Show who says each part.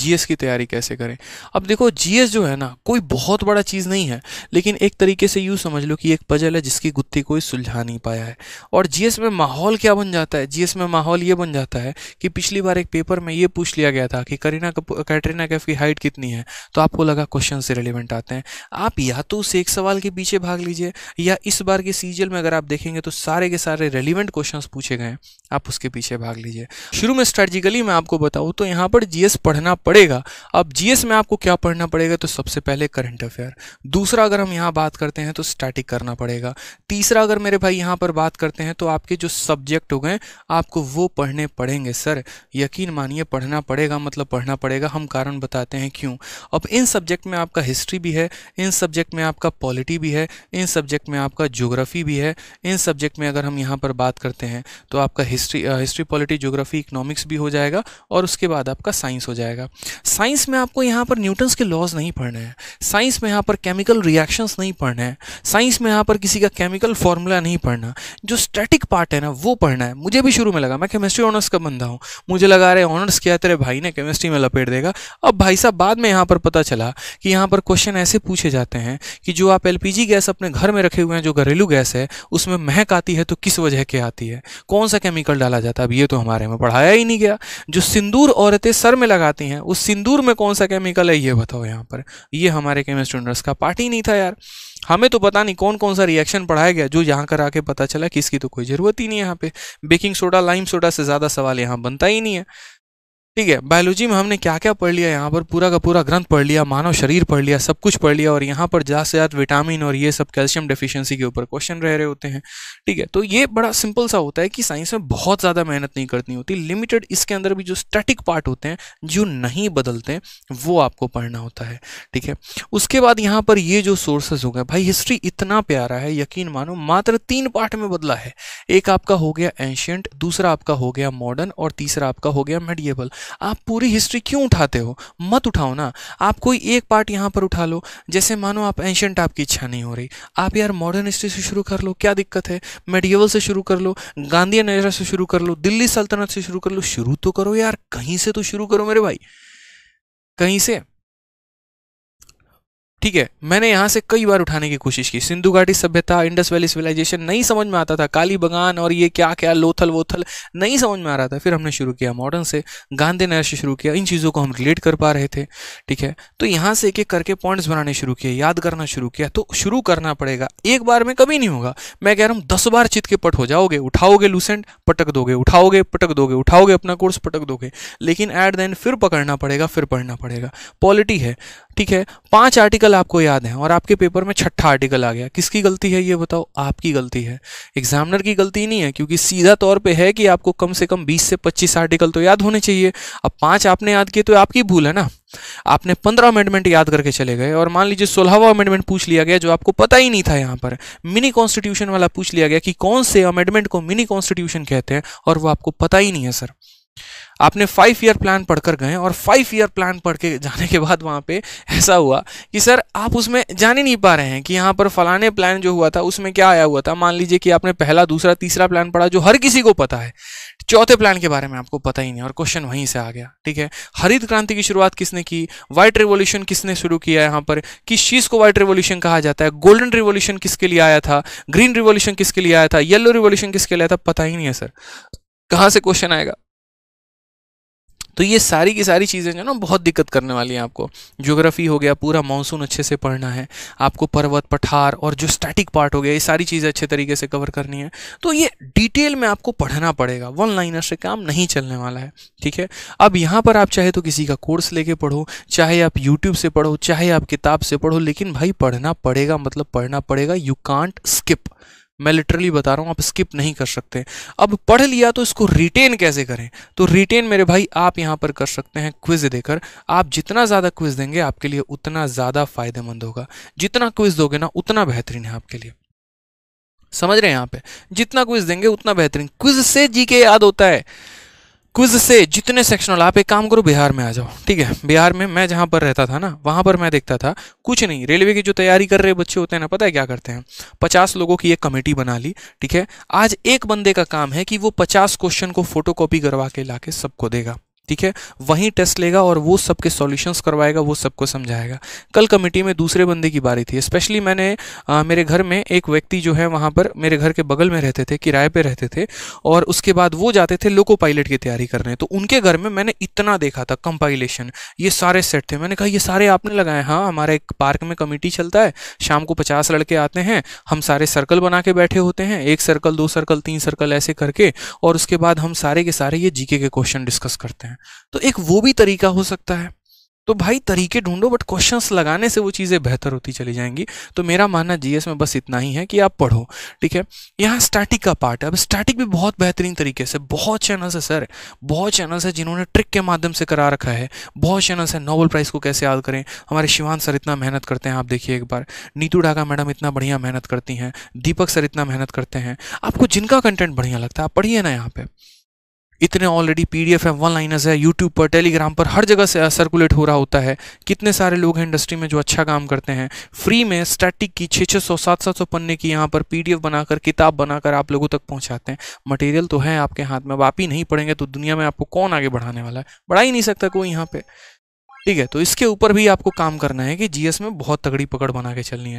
Speaker 1: GS की तैयारी कैसे करें अब देखो जीएस जो है ना कोई बहुत बड़ा चीज़ नहीं है लेकिन एक तरीके से यूँ समझ लो कि एक पजल है जिसकी गुत्थी कोई सुलझा नहीं पाया है और जीएस में माहौल क्या बन जाता है जीएस में माहौल ये बन जाता है कि पिछली बार एक पेपर में ये पूछ लिया गया था कि करीना कैटरीना कैफ की हाइट कितनी है तो आपको लगा क्वेश्चन से रिलेवेंट आते हैं आप या तो उस एक सवाल के पीछे भाग लीजिए या इस बार के सीजल में अगर आप देखेंगे तो सारे के सारे रेलिवेंट क्वेश्चन पूछे गए आप उसके पीछे भाग लीजिए शुरू में स्ट्रेटिकली मैं आपको बताऊँ तो यहाँ पर जीएस पढ़ना पड़ेगा अब जीएस में आपको क्या पढ़ना पड़ेगा तो सबसे पहले करंट अफेयर दूसरा अगर हम यहाँ बात करते हैं तो स्टैटिक करना पड़ेगा तीसरा अगर मेरे भाई यहाँ पर बात करते हैं तो आपके जो सब्जेक्ट हो गए आपको वो पढ़ने पड़ेंगे सर यकीन मानिए पढ़ना पड़ेगा मतलब पढ़ना पड़ेगा हम कारण बताते हैं क्यों अब इन सब्जेक्ट में आपका हिस्ट्री भी है इन सब्जेक्ट में आपका पॉलिटी भी है इन सब्जेक्ट में आपका ज्योग्राफी भी है इन सब्जेक्ट में अगर हम यहाँ पर बात करते हैं तो आपका history history polity geography economics भी हो जाएगा और उसके बाद आपका साइंस हो जाएगा साइंस में आपको यहाँ पर न्यूटन्स के लॉज नहीं पढ़ने हैं साइंस में यहाँ पर केमिकल रिएक्शंस नहीं पढ़ने हैं साइंस में यहाँ पर किसी का केमिकल फार्मूला नहीं पढ़ना जो स्टैटिक पार्ट है ना वो पढ़ना है मुझे भी शुरू में लगा मैं केमिस्ट्री ऑनर्स का बंदा हूँ मुझे लगा रहे ऑनर्स किया तेरे भाई ने केमिस्ट्री में लपेट देगा अब भाई साहब बाद में यहाँ पर पता चला कि यहाँ पर क्वेश्चन ऐसे पूछे जाते हैं कि जो आप एल गैस अपने घर में रखे हुए हैं जो घरेलू गैस है उसमें महक आती है तो किस वजह के आती है कौन सा केमिकल डाला जाता है अब ये तो हमारे में पढ़ाया ही नहीं गया जो सिंदूर औरतें सर में लगाती हैं उस सिंदूर में कौन सा केमिकल है ये बताओ यहाँ पर ये हमारे केमिस्ट्री स्टूडेंट्स का पार्ट ही नहीं था यार हमें तो पता नहीं कौन कौन सा रिएक्शन पढ़ाया गया जो यहाँ कर आके पता चला कि इसकी तो कोई ज़रूरत ही नहीं है यहाँ पे बेकिंग सोडा लाइम सोडा से ज़्यादा सवाल यहाँ बनता ही नहीं है ठीक है बायोलॉजी में हमने क्या क्या पढ़ लिया यहाँ पर पूरा का पूरा ग्रंथ पढ़ लिया मानव शरीर पढ़ लिया सब कुछ पढ़ लिया और यहाँ पर ज़्यादा से ज़्यादा विटामिन और ये सब कैल्शियम डेफिशिएंसी के ऊपर क्वेश्चन रह रहे होते हैं ठीक है तो ये बड़ा सिंपल सा होता है कि साइंस में बहुत ज़्यादा मेहनत नहीं करनी होती लिमिटेड इसके अंदर भी जो स्टैटिक पार्ट होते हैं जो नहीं बदलते हैं वो आपको पढ़ना होता है ठीक है उसके बाद यहाँ पर ये जो सोर्सेज हो गए भाई हिस्ट्री इतना प्यारा है यकीन मानो मात्र तीन पार्ट में बदला है एक आपका हो गया एंशियंट दूसरा आपका हो गया मॉडर्न और तीसरा आपका हो गया मेडिएबल आप पूरी हिस्ट्री क्यों उठाते हो मत उठाओ ना आप कोई एक पार्ट यहाँ पर उठा लो जैसे मानो आप एंशंट आपकी इच्छा नहीं हो रही आप यार मॉडर्न हिस्ट्री से शुरू कर लो क्या दिक्कत है मेडिवल से शुरू कर लो गांधी नजर से शुरू कर लो दिल्ली सल्तनत से शुरू कर लो शुरू तो करो यार कहीं से तो शुरू करो मेरे भाई कहीं से ठीक है मैंने यहाँ से कई बार उठाने की कोशिश की सिंधु घाटी सभ्यता इंडस वैली सिविलाइजेशन नहीं समझ में आता था काली बगान और ये क्या क्या लोथल वोथल नहीं समझ में आ रहा था फिर हमने शुरू किया मॉडर्न से गांधी नगर से शुरू किया इन चीज़ों को हम रिलेट कर पा रहे थे ठीक है तो यहाँ से एक एक करके पॉइंट्स बनाने शुरू किए याद करना शुरू किया तो शुरू करना पड़ेगा एक बार में कभी नहीं होगा मैं कह रहा हूँ दस बार चित के पट हो जाओगे उठाओगे लूसेंट पटक दोगे उठाओगे पटक दोगे उठाओगे अपना कोर्स पटक दोगे लेकिन एट देन फिर पकड़ना पड़ेगा फिर पढ़ना पड़ेगा पॉलिटी है ठीक है पांच आर्टिकल आपको याद हैं और आपके पेपर में छठा आर्टिकल आ गया किसकी गलती है ये बताओ आपकी गलती है एग्जामिनर की गलती नहीं है क्योंकि सीधा तौर पे है कि आपको कम से कम 20 से 25 आर्टिकल तो याद होने चाहिए अब पांच आपने याद किए तो आपकी भूल है ना आपने पंद्रह अमेंडमेंट याद करके चले गए और मान लीजिए सोलहवा अमेंडमेंट पूछ लिया गया जो आपको पता ही नहीं था यहां पर मिनी कॉन्स्टिट्यूशन वाला पूछ लिया गया कि कौन से अमेंडमेंट को मिनी कॉन्स्टिट्यूशन कहते हैं और वो आपको पता ही नहीं है सर आपने फाइव ईयर प्लान पढ़कर गए और फाइव ईयर प्लान पढ़ के जाने के बाद वहाँ पे ऐसा हुआ कि सर आप उसमें जान ही नहीं पा रहे हैं कि यहाँ पर फलाने प्लान जो हुआ था उसमें क्या आया हुआ था मान लीजिए कि आपने पहला दूसरा तीसरा प्लान पढ़ा जो हर किसी को पता है चौथे प्लान के बारे में आपको पता ही नहीं और क्वेश्चन वहीं से आ गया ठीक है हरित क्रांति की शुरुआत किसने की व्हाइट रेवोल्यूशन किसने शुरू किया यहाँ पर किस चीज़ को व्हाइट रेवोल्यूशन कहा जाता है गोल्डन रिवोल्यूशन किसके लिए आया था ग्रीन रिवोल्यूशन किसके लिए आया था येलो रिवोल्यूशन किसके लिए आया था पता ही नहीं है सर कहाँ से क्वेश्चन आएगा तो ये सारी की सारी चीज़ें जो ना बहुत दिक्कत करने वाली हैं आपको ज्योग्राफी हो गया पूरा मानसून अच्छे से पढ़ना है आपको पर्वत पठार और जो स्टैटिक पार्ट हो गया ये सारी चीज़ें अच्छे तरीके से कवर करनी है तो ये डिटेल में आपको पढ़ना पड़ेगा वन लाइनर से काम नहीं चलने वाला है ठीक है अब यहाँ पर आप चाहे तो किसी का कोर्स लेके पढ़ो चाहे आप यूट्यूब से पढ़ो चाहे आप किताब से पढ़ो लेकिन भाई पढ़ना पड़ेगा मतलब पढ़ना पड़ेगा यू कांट स्किप मैं लिटरली बता रहा हूँ आप स्किप नहीं कर सकते अब पढ़ लिया तो इसको रिटेन कैसे करें तो रिटेन मेरे भाई आप यहाँ पर कर सकते हैं क्विज देकर आप जितना ज़्यादा क्विज देंगे आपके लिए उतना ज़्यादा फायदेमंद होगा जितना क्विज दोगे ना उतना बेहतरीन है आपके लिए समझ रहे हैं यहाँ पे जितना क्विज देंगे उतना बेहतरीन क्विज से जी के याद होता है क्विज से जितने सेक्शनल आप एक काम करो बिहार में आ जाओ ठीक है बिहार में मैं जहाँ पर रहता था ना वहाँ पर मैं देखता था कुछ नहीं रेलवे की जो तैयारी कर रहे बच्चे होते हैं ना पता है क्या करते हैं पचास लोगों की एक कमेटी बना ली ठीक है आज एक बंदे का काम है कि वो पचास क्वेश्चन को फोटो करवा के ला सबको देगा ठीक है वहीं टेस्ट लेगा और वो सबके सॉल्यूशंस करवाएगा वो सबको समझाएगा कल कमेटी में दूसरे बंदे की बारी थी स्पेशली मैंने आ, मेरे घर में एक व्यक्ति जो है वहाँ पर मेरे घर के बगल में रहते थे किराए पर रहते थे और उसके बाद वो जाते थे लोको पायलट की तैयारी करने तो उनके घर में मैंने इतना देखा था कंपाइलेशन ये सारे सेट थे मैंने कहा ये सारे आपने लगाए हाँ हमारे एक पार्क में कमेटी चलता है शाम को पचास लड़के आते हैं हम सारे सर्कल बना के बैठे होते हैं एक सर्कल दो सर्कल तीन सर्कल ऐसे करके और उसके बाद हम सारे के सारे ये जीके के क्वेश्चन डिस्कस करते हैं तो एक वो भी तरीका हो सकता है तो भाई तरीके ढूंढो बट क्वेश्चंस लगाने से वो चीज़ें बेहतर होती चली जाएंगी तो मेरा मानना जीएस में बस इतना ही है कि आप पढ़ो ठीक है यहाँ स्टैटिक का पार्ट है अब स्टैटिक भी बहुत बेहतरीन तरीके से बहुत चैनल्स है सर बहुत चैनल्स है जिन्होंने ट्रिक के माध्यम से करा रखा है बहुत चैनल्स है नोबल प्राइज़ को कैसे याद करें हमारे शिवान सर इतना मेहनत करते हैं आप देखिए एक बार नीतू डागा मैडम इतना बढ़िया मेहनत करती हैं दीपक सर इतना मेहनत करते हैं आपको जिनका कंटेंट बढ़िया लगता है आप पढ़िए ना यहाँ पर इतने ऑलरेडी पी डी एफ है वन लाइनर्स है यूट्यूब पर टेलीग्राम पर हर जगह से सर्कुलेट uh, हो रहा होता है कितने सारे लोग हैं इंडस्ट्री में जो अच्छा काम करते हैं फ्री में स्टैटिक की छः छः सौ सात सात सौ पन्ने की यहाँ पर पी डी एफ बनाकर किताब बनाकर आप लोगों तक पहुँचाते हैं मटेरियल तो है आपके हाथ में अब आप ही नहीं पढ़ेंगे तो दुनिया में आपको कौन आगे बढ़ाने वाला है बढ़ा ही नहीं सकता कोई यहाँ पर ठीक है तो इसके ऊपर भी आपको काम करना है कि जीएस में बहुत तगड़ी पकड़ बना के चलनी है